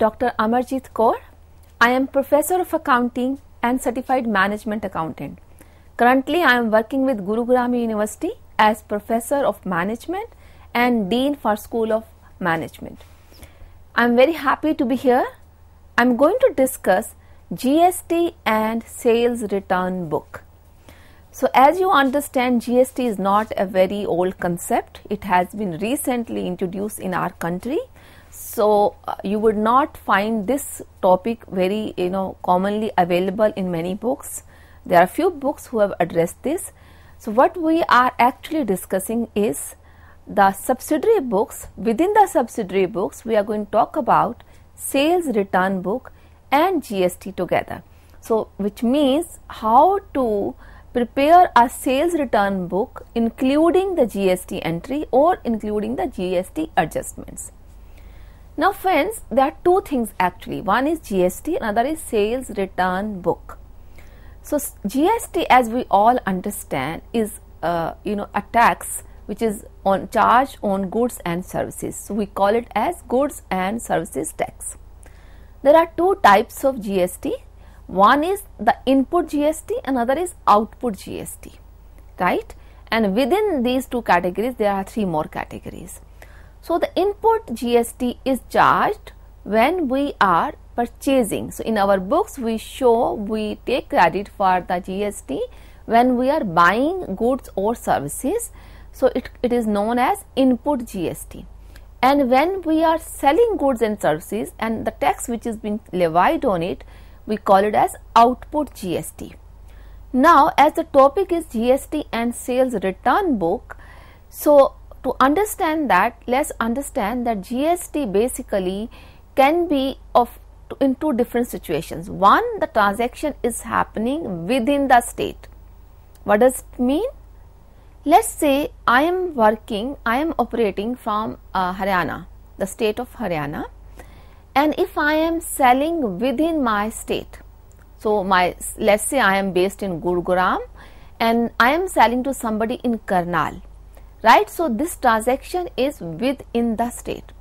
Dr. Amarjit Kaur. I am Professor of Accounting and Certified Management Accountant. Currently, I am working with Gurugram University as Professor of Management and Dean for School of Management. I am very happy to be here. I am going to discuss GST and Sales Return Book. So, as you understand, GST is not a very old concept. It has been recently introduced in our country. So, uh, you would not find this topic very, you know, commonly available in many books. There are few books who have addressed this. So, what we are actually discussing is the subsidiary books. Within the subsidiary books, we are going to talk about sales return book and GST together. So, which means how to prepare a sales return book including the GST entry or including the GST adjustments. Now friends, there are two things actually. One is GST, another is sales return book. So GST as we all understand is uh, you know a tax which is on charge on goods and services. So we call it as goods and services tax. There are two types of GST one is the input GST, another is output GST, right? And within these two categories, there are three more categories. So, the input GST is charged when we are purchasing. So, in our books, we show we take credit for the GST when we are buying goods or services. So, it, it is known as input GST. And when we are selling goods and services and the tax which is being levied on it we call it as output GST. Now, as the topic is GST and sales return book, so to understand that, let's understand that GST basically can be of in two different situations. One, the transaction is happening within the state. What does it mean? Let's say I am working, I am operating from uh, Haryana, the state of Haryana and if I am selling within my state. So my let's say I am based in Gurugram and I am selling to somebody in Karnal right. So this transaction is within the state.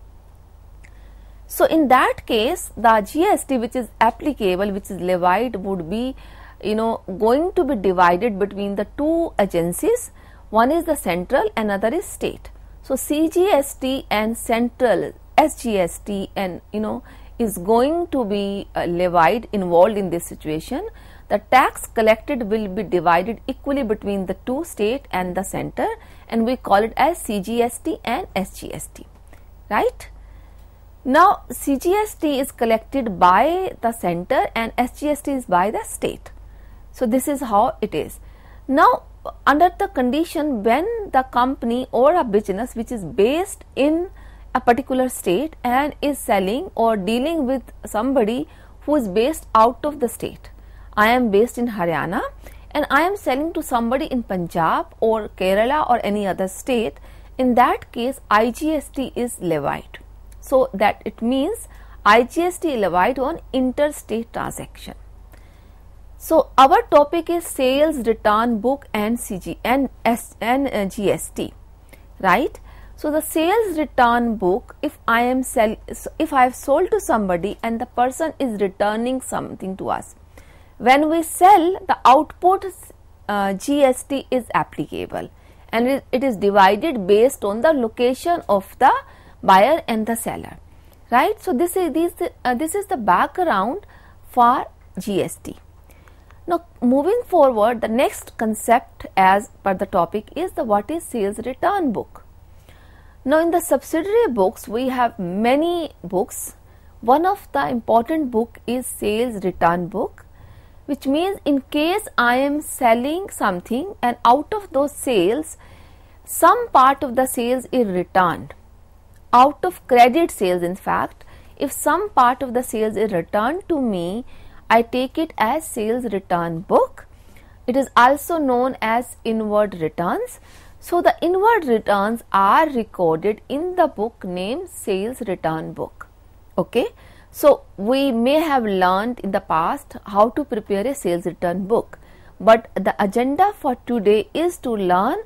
So in that case the GST which is applicable which is levied would be you know going to be divided between the two agencies one is the central another is state. So CGST and central SGST and you know is going to be uh, levied involved in this situation, the tax collected will be divided equally between the two state and the center and we call it as CGST and SGST, right? Now, CGST is collected by the center and SGST is by the state. So, this is how it is. Now, under the condition when the company or a business which is based in a particular state and is selling or dealing with somebody who is based out of the state. I am based in Haryana and I am selling to somebody in Punjab or Kerala or any other state. In that case, IGST is levied. So that it means IGST levied on interstate transaction. So our topic is sales return book and CG and, S and uh, GST, right? So the sales return book, if I am sell, if I have sold to somebody and the person is returning something to us, when we sell, the output uh, GST is applicable, and it is divided based on the location of the buyer and the seller, right? So this is this uh, this is the background for GST. Now moving forward, the next concept as per the topic is the what is sales return book. Now, in the subsidiary books, we have many books. One of the important book is sales return book, which means in case I am selling something and out of those sales, some part of the sales is returned. Out of credit sales, in fact, if some part of the sales is returned to me, I take it as sales return book. It is also known as inward returns. So the inward returns are recorded in the book named sales return book. Okay. So we may have learned in the past how to prepare a sales return book, but the agenda for today is to learn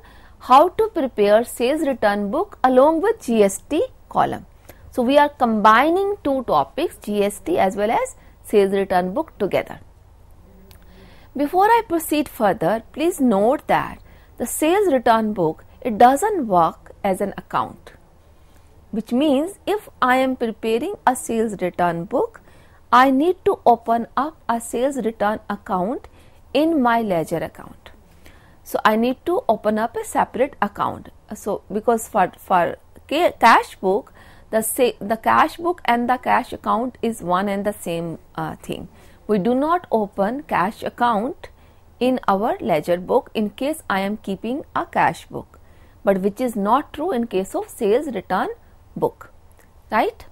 how to prepare sales return book along with GST column. So we are combining two topics GST as well as sales return book together. Before I proceed further, please note that the sales return book it doesn't work as an account which means if i am preparing a sales return book i need to open up a sales return account in my ledger account so i need to open up a separate account so because for for cash book the say, the cash book and the cash account is one and the same uh, thing we do not open cash account in our ledger book in case I am keeping a cash book, but which is not true in case of sales return book, right?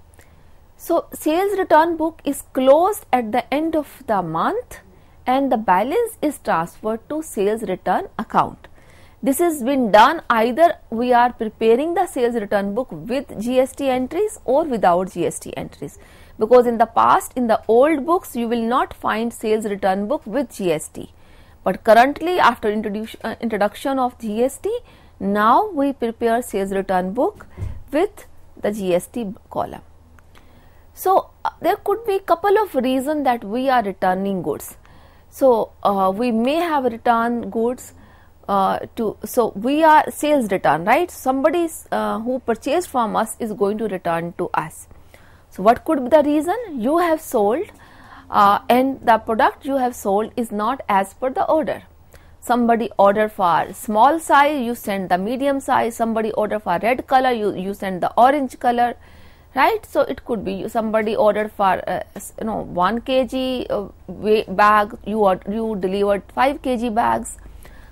So, sales return book is closed at the end of the month and the balance is transferred to sales return account. This has been done either we are preparing the sales return book with GST entries or without GST entries because in the past in the old books you will not find sales return book with GST but currently after uh, introduction of GST, now we prepare sales return book with the GST column. So uh, there could be couple of reason that we are returning goods. So uh, we may have returned goods uh, to so we are sales return right somebody uh, who purchased from us is going to return to us so what could be the reason you have sold uh, and the product you have sold is not as per the order somebody order for small size you send the medium size somebody order for red color you you send the orange color right so it could be somebody ordered for uh, you know 1 kg uh, bag you you delivered 5 kg bags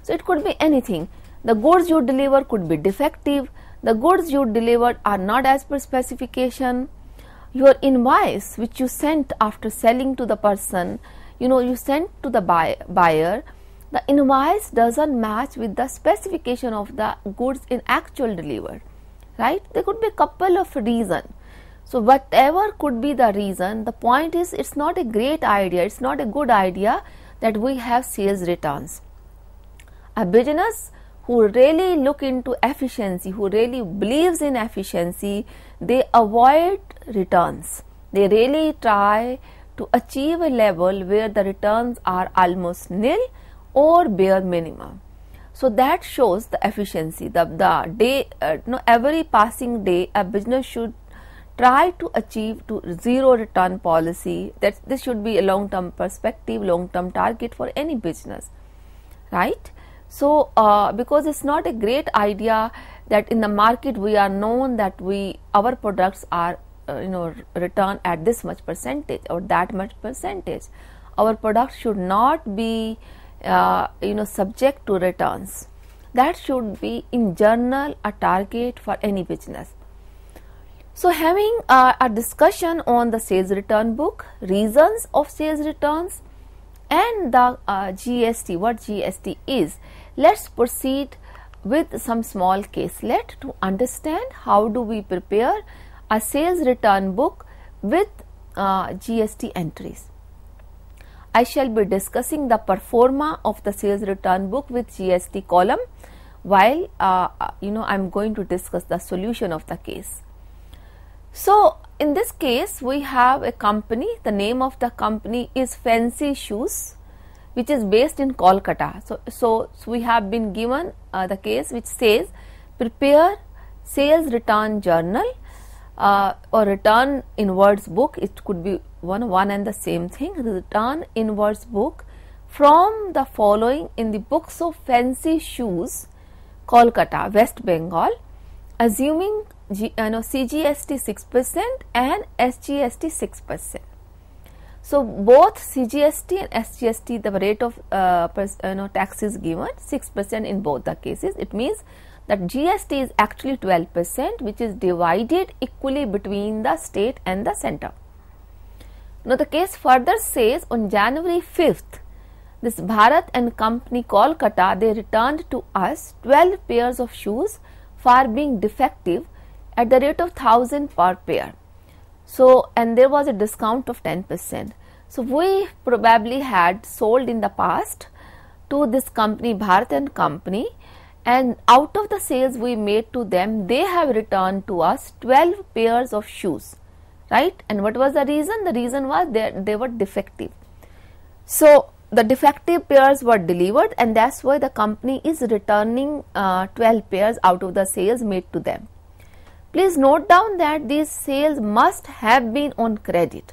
so it could be anything the goods you deliver could be defective the goods you delivered are not as per specification your invoice which you sent after selling to the person you know you sent to the buy, buyer the invoice doesn't match with the specification of the goods in actual deliver, right there could be a couple of reason so whatever could be the reason the point is it's not a great idea it's not a good idea that we have sales returns a business who really look into efficiency who really believes in efficiency they avoid returns. They really try to achieve a level where the returns are almost nil or bare minimum. So that shows the efficiency. The, the day, uh, no, every passing day, a business should try to achieve to zero return policy. That this should be a long-term perspective, long-term target for any business, right? So uh, because it's not a great idea that in the market we are known that we our products are uh, you know return at this much percentage or that much percentage our products should not be uh, you know subject to returns that should be in general a target for any business so having uh, a discussion on the sales return book reasons of sales returns and the uh, gst what gst is let's proceed with some small caselet to understand how do we prepare a sales return book with uh, GST entries. I shall be discussing the performa of the sales return book with GST column while uh, uh you know I am going to discuss the solution of the case. So in this case we have a company the name of the company is Fancy Shoes which is based in Kolkata. So, so, so we have been given uh, the case which says prepare sales return journal uh, or return inwards book it could be one one and the same thing return inwards book from the following in the books of fancy shoes Kolkata West Bengal assuming G, uh, CGST 6% and SGST 6%. So, both CGST and SGST the rate of uh, you know, tax is given 6 percent in both the cases. It means that GST is actually 12 percent which is divided equally between the state and the center. Now, the case further says on January 5th, this Bharat and company Kolkata they returned to us 12 pairs of shoes for being defective at the rate of 1000 per pair. So, and there was a discount of 10%. So, we probably had sold in the past to this company, Bharat and Company, and out of the sales we made to them, they have returned to us 12 pairs of shoes, right? And what was the reason? The reason was they, they were defective. So, the defective pairs were delivered and that's why the company is returning uh, 12 pairs out of the sales made to them. Please note down that these sales must have been on credit.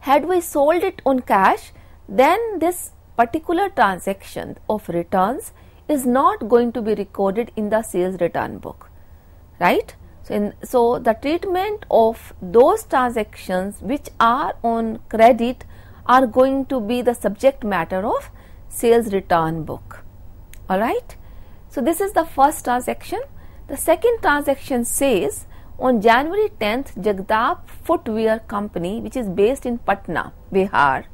Had we sold it on cash, then this particular transaction of returns is not going to be recorded in the sales return book, right? So, in, so the treatment of those transactions which are on credit are going to be the subject matter of sales return book, alright? So, this is the first transaction the second transaction says on January 10th, Jagdap Footwear Company, which is based in Patna, Bihar,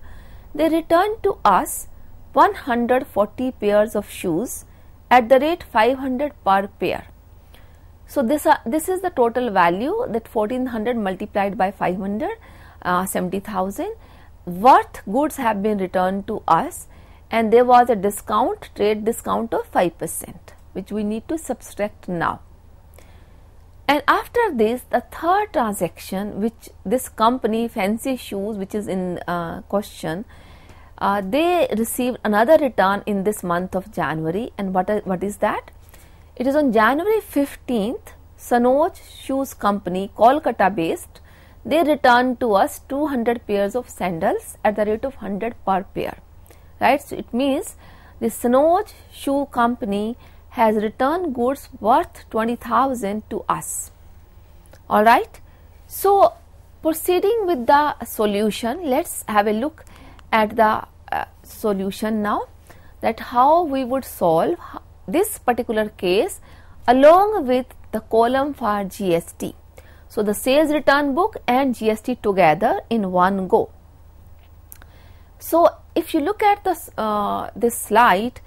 they returned to us 140 pairs of shoes at the rate 500 per pair. So, this, uh, this is the total value that 1400 multiplied by 500, uh, 70,000 worth goods have been returned to us and there was a discount, trade discount of 5 percent, which we need to subtract now. And after this, the third transaction, which this company, Fancy Shoes, which is in uh, question, uh, they received another return in this month of January. And what, uh, what is that? It is on January 15th, Sanoj Shoes Company, Kolkata based, they returned to us 200 pairs of sandals at the rate of 100 per pair. Right? So, it means the Sanoj Shoe Company has returned goods worth 20,000 to us. Alright, so proceeding with the solution, let us have a look at the uh, solution now that how we would solve this particular case along with the column for GST. So, the sales return book and GST together in one go. So, if you look at this, uh, this slide,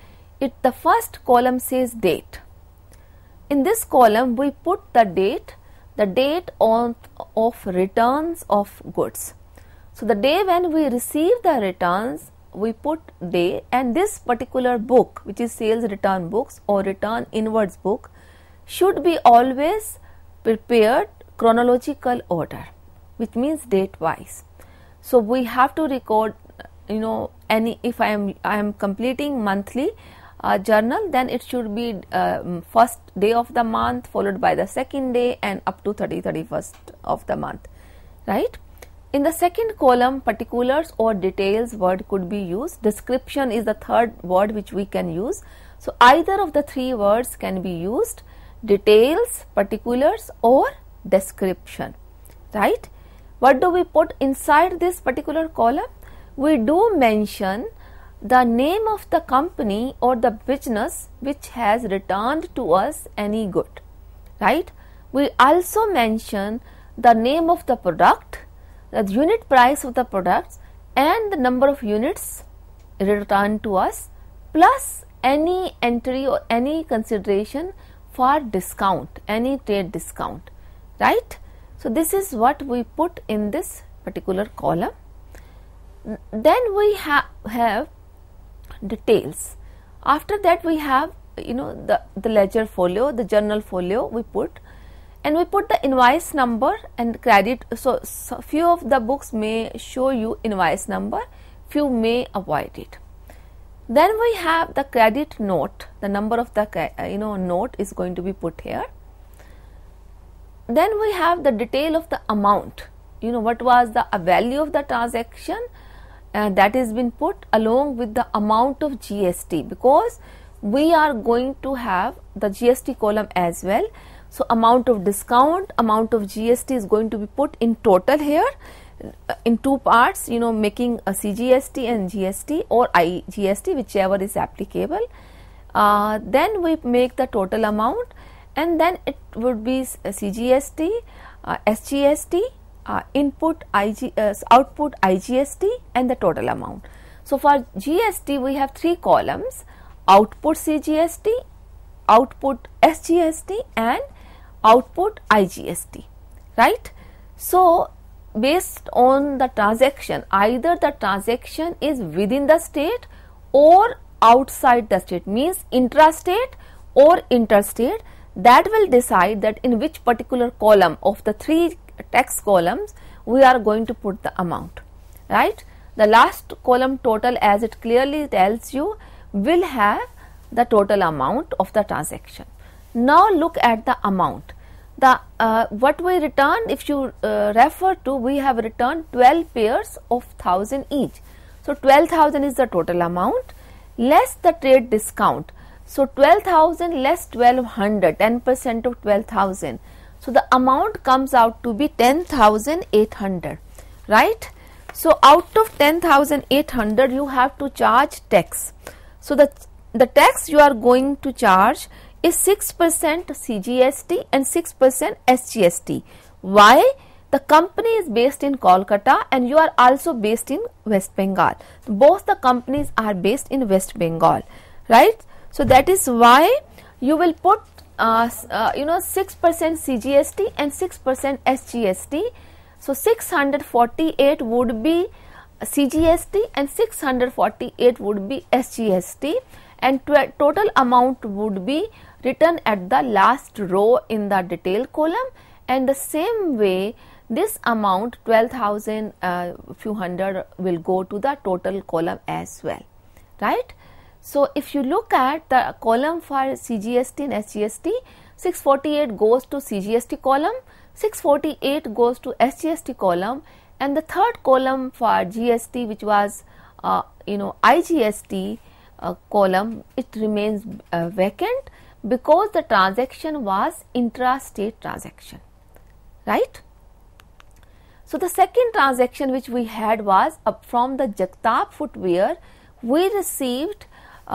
it the first column says date in this column we put the date the date on of returns of goods so the day when we receive the returns we put day and this particular book which is sales return books or return inwards book should be always prepared chronological order which means date wise so we have to record you know any if i am i am completing monthly uh, journal then it should be um, first day of the month followed by the second day and up to 30 31st of the month right in the second column particulars or details word could be used description is the third word which we can use so either of the three words can be used details particulars or description right what do we put inside this particular column we do mention the name of the company or the business which has returned to us any good right we also mention the name of the product the unit price of the products and the number of units returned to us plus any entry or any consideration for discount any trade discount right so this is what we put in this particular column then we ha have details. After that we have you know the, the ledger folio, the journal folio we put and we put the invoice number and credit. So, so few of the books may show you invoice number, few may avoid it. Then we have the credit note, the number of the uh, you know note is going to be put here. Then we have the detail of the amount, you know what was the value of the transaction uh, that has been put along with the amount of GST because we are going to have the GST column as well. So, amount of discount, amount of GST is going to be put in total here uh, in two parts you know making a CGST and GST or IGST whichever is applicable. Uh, then we make the total amount and then it would be CGST, uh, SGST uh, uh, input IG, uh, output IGST and the total amount. So, for GST we have three columns output CGST, output SGST and output IGST right. So, based on the transaction either the transaction is within the state or outside the state means intrastate or interstate that will decide that in which particular column of the three tax columns we are going to put the amount right the last column total as it clearly tells you will have the total amount of the transaction now look at the amount the uh, what we returned if you uh, refer to we have returned 12 pairs of 1000 each so 12000 is the total amount less the trade discount so 12000 less 1200 10% of 12000 so the amount comes out to be 10,800, right? So out of 10,800 you have to charge tax. So the, the tax you are going to charge is 6% CGST and 6% SGST. Why? The company is based in Kolkata and you are also based in West Bengal. Both the companies are based in West Bengal, right? So that is why you will put uh, uh, you know 6% CGST and 6% SGST. So 648 would be CGST and 648 would be SGST and total amount would be written at the last row in the detail column and the same way this amount 12,000 uh, few hundred will go to the total column as well right so, if you look at the column for CGST and SGST, 648 goes to CGST column, 648 goes to SGST column and the third column for GST which was uh, you know IGST uh, column it remains uh, vacant because the transaction was intra-state transaction right. So, the second transaction which we had was from the Jagtap footwear we received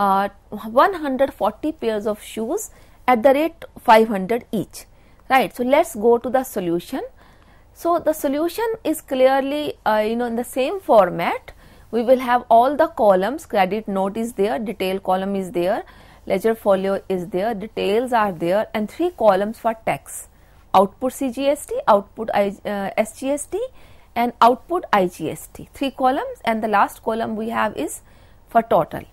uh, 140 pairs of shoes at the rate 500 each right so let's go to the solution so the solution is clearly uh, you know in the same format we will have all the columns credit note is there detail column is there ledger folio is there details are there and three columns for tax output cgst output I, uh, sgst and output igst three columns and the last column we have is for total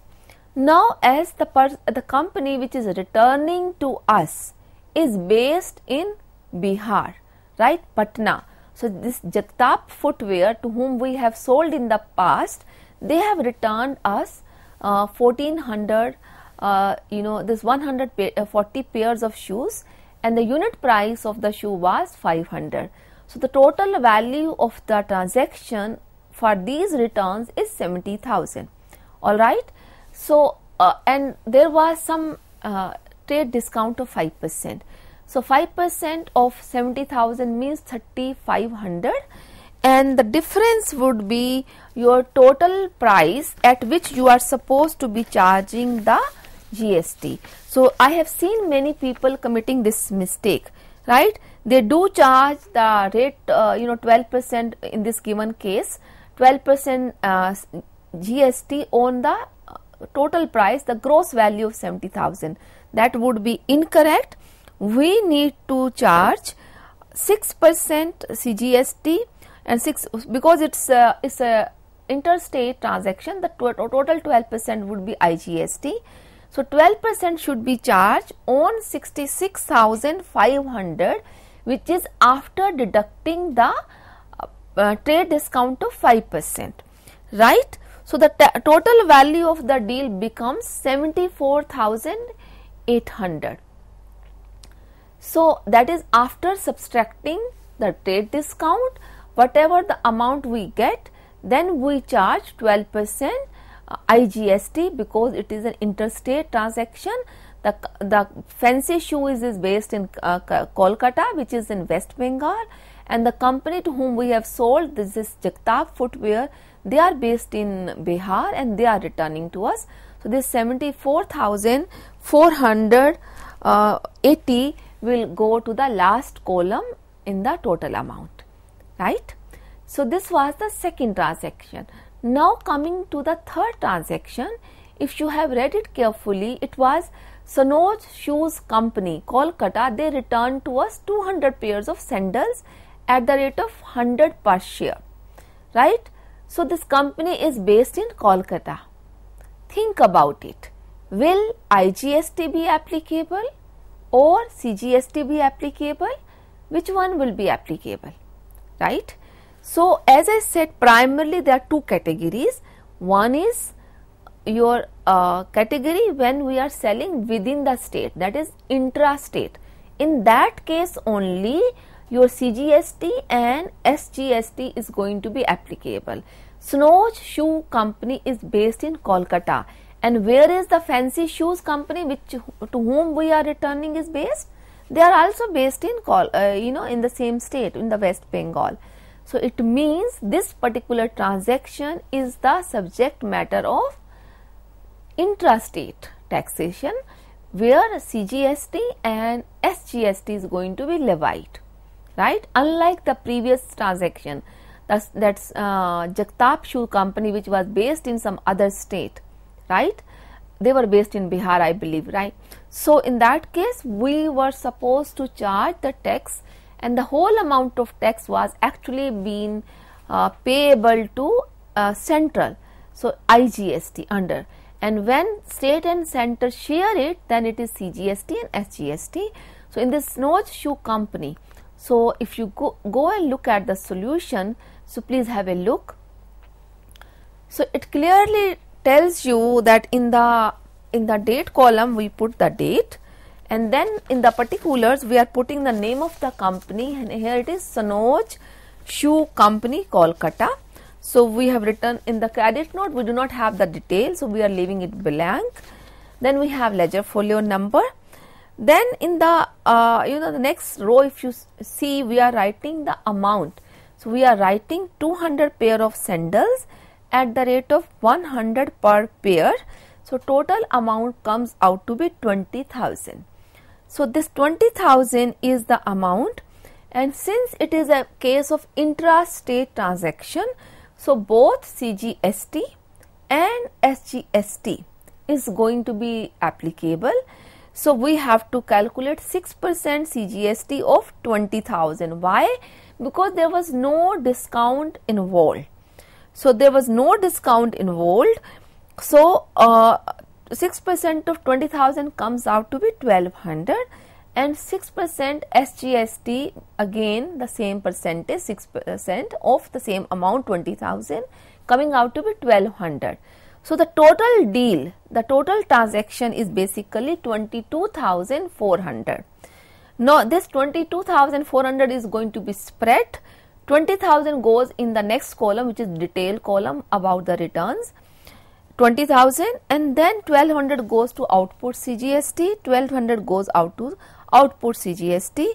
now, as the, pers- the company which is returning to us is based in Bihar, right? Patna. So, this Jagtap footwear to whom we have sold in the past, they have returned us uh, 1400, uh, you know, this 140 uh, pairs of shoes and the unit price of the shoe was 500. So, the total value of the transaction for these returns is 70,000. Alright. So, uh, and there was some uh, trade discount of 5%. So, 5% of 70,000 means 3500 and the difference would be your total price at which you are supposed to be charging the GST. So, I have seen many people committing this mistake, right? They do charge the rate, uh, you know, 12% in this given case, 12% uh, GST on the total price the gross value of 70,000 that would be incorrect we need to charge 6% CGST and 6 because it's a, it's a interstate transaction the total 12% would be IGST so 12% should be charged on 66,500 which is after deducting the uh, uh trade discount of 5%, right? So the total value of the deal becomes 74,800. So that is after subtracting the trade discount, whatever the amount we get, then we charge 12% uh, IGST because it is an interstate transaction. The, the fancy shoes is, based in uh, Kolkata, which is in West Bengal, and the company to whom we have sold this is Jagtap Footwear they are based in Bihar and they are returning to us. So, this 74,480 will go to the last column in the total amount, right? So, this was the second transaction. Now, coming to the third transaction, if you have read it carefully, it was Sanoj Shoes Company, Kolkata. They returned to us 200 pairs of sandals at the rate of 100 per share, right? So this company is based in Kolkata. Think about it. Will IGST be applicable or CGST be applicable? Which one will be applicable? Right? So as I said primarily there are two categories. One is your uh, category when we are selling within the state that is intra-state. In that case only your CGST and SGST is going to be applicable. Snows Shoe Company is based in Kolkata. And where is the fancy shoes company which to whom we are returning is based? They are also based in uh, you know in the same state in the West Bengal. So it means this particular transaction is the subject matter of intrastate taxation where CGST and SGST is going to be levied, right? Unlike the previous transaction that's that's uh, Jagtap shoe company which was based in some other state right they were based in Bihar I believe right so in that case we were supposed to charge the tax and the whole amount of tax was actually being uh, payable to uh, central so IGST under and when state and center share it then it is CGST and SGST so in this Snoj shoe company so if you go, go and look at the solution so, please have a look. So, it clearly tells you that in the in the date column we put the date and then in the particulars we are putting the name of the company and here it is Sanoj Shoe Company Kolkata. So, we have written in the credit note we do not have the detail. So, we are leaving it blank. Then we have ledger folio number. Then in the uh, you know the next row if you see we are writing the amount so, we are writing 200 pair of sandals at the rate of 100 per pair. So, total amount comes out to be 20,000. So, this 20,000 is the amount and since it is a case of intra-state transaction, so both CGST and SGST is going to be applicable. So, we have to calculate 6% CGST of 20,000. Why? because there was no discount involved. So there was no discount involved. So uh, 6% of 20,000 comes out to be 1200 and 6% SGST again the same percentage 6% of the same amount 20,000 coming out to be 1200. So the total deal, the total transaction is basically 22,400. Now, this 22,400 is going to be spread. 20,000 goes in the next column, which is detail column about the returns. 20,000 and then 1200 goes to output CGST, 1200 goes out to output CGST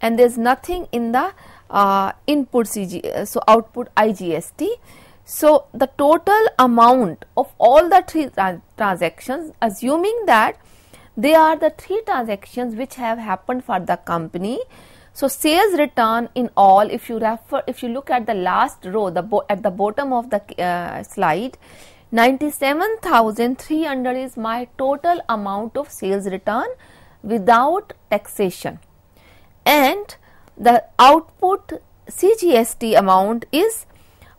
and there is nothing in the uh, input CG, so output IGST. So, the total amount of all the three tra transactions assuming that they are the three transactions which have happened for the company. So sales return in all, if you refer, if you look at the last row, the at the bottom of the uh, slide, 97,300 is my total amount of sales return without taxation. And the output CGST amount is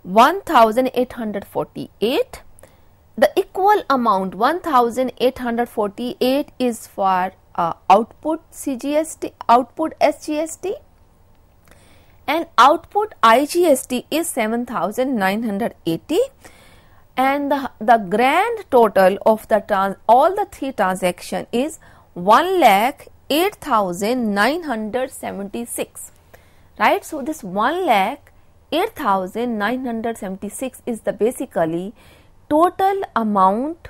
1848 Total amount 1848 is for uh, output CGST, output SGST and output IGST is 7980 and the, the grand total of the trans, all the three transaction is 1 lakh 8976 right so this 1 lakh 8976 is the basically total amount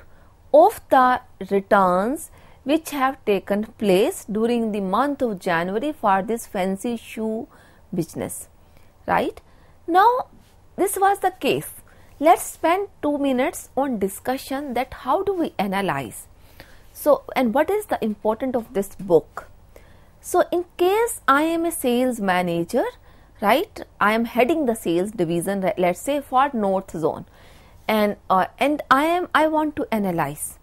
of the returns which have taken place during the month of January for this fancy shoe business. Right now, this was the case. Let's spend two minutes on discussion that how do we analyze. So, and what is the importance of this book? So, in case I am a sales manager, right, I am heading the sales division, let's say for North Zone and uh, and I am I want to analyze.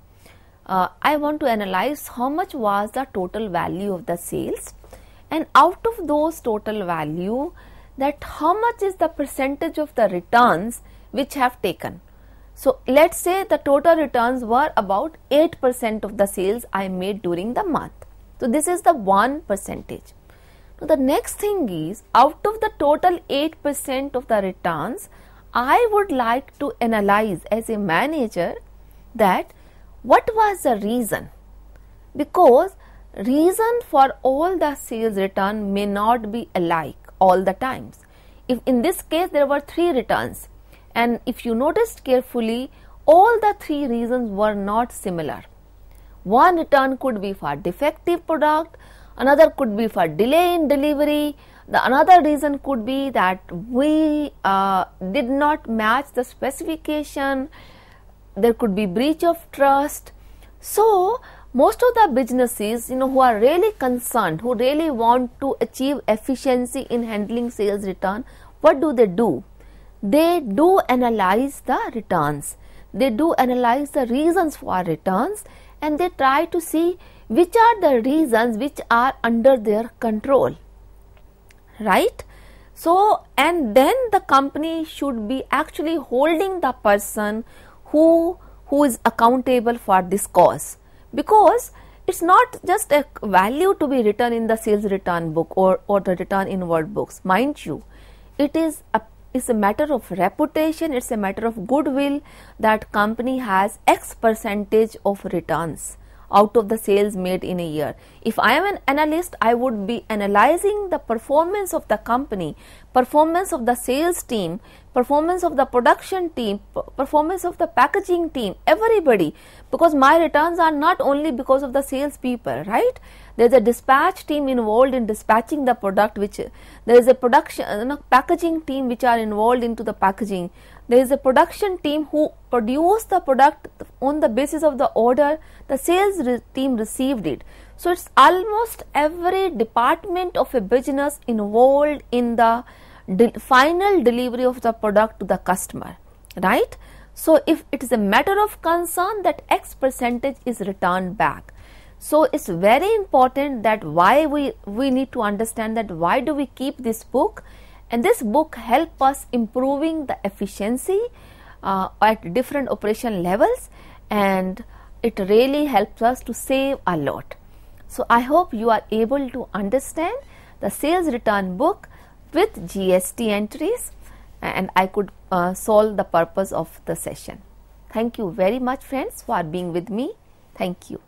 Uh, I want to analyze how much was the total value of the sales, and out of those total value, that how much is the percentage of the returns which have taken. So let's say the total returns were about 8% of the sales I made during the month. So this is the one percentage. Now the next thing is out of the total 8% of the returns, I would like to analyze as a manager that what was the reason because reason for all the sales return may not be alike all the times if in this case there were three returns and if you noticed carefully all the three reasons were not similar one return could be for defective product another could be for delay in delivery the another reason could be that we uh, did not match the specification, there could be breach of trust. So, most of the businesses you know who are really concerned, who really want to achieve efficiency in handling sales return, what do they do? They do analyze the returns. They do analyze the reasons for returns and they try to see which are the reasons which are under their control right so and then the company should be actually holding the person who who is accountable for this cause because it's not just a value to be written in the sales return book or, or the return inward books mind you it is a it's a matter of reputation it's a matter of goodwill that company has x percentage of returns out of the sales made in a year. If I am an analyst, I would be analyzing the performance of the company, performance of the sales team, performance of the production team, performance of the packaging team, everybody, because my returns are not only because of the sales people, right? There is a dispatch team involved in dispatching the product, which there is a production, you know, packaging team which are involved into the packaging there is a production team who produce the product on the basis of the order the sales re team received it so it's almost every department of a business involved in the de final delivery of the product to the customer right so if it is a matter of concern that x percentage is returned back so it's very important that why we we need to understand that why do we keep this book and this book help us improving the efficiency uh, at different operation levels and it really helps us to save a lot. So, I hope you are able to understand the sales return book with GST entries and I could uh, solve the purpose of the session. Thank you very much friends for being with me. Thank you.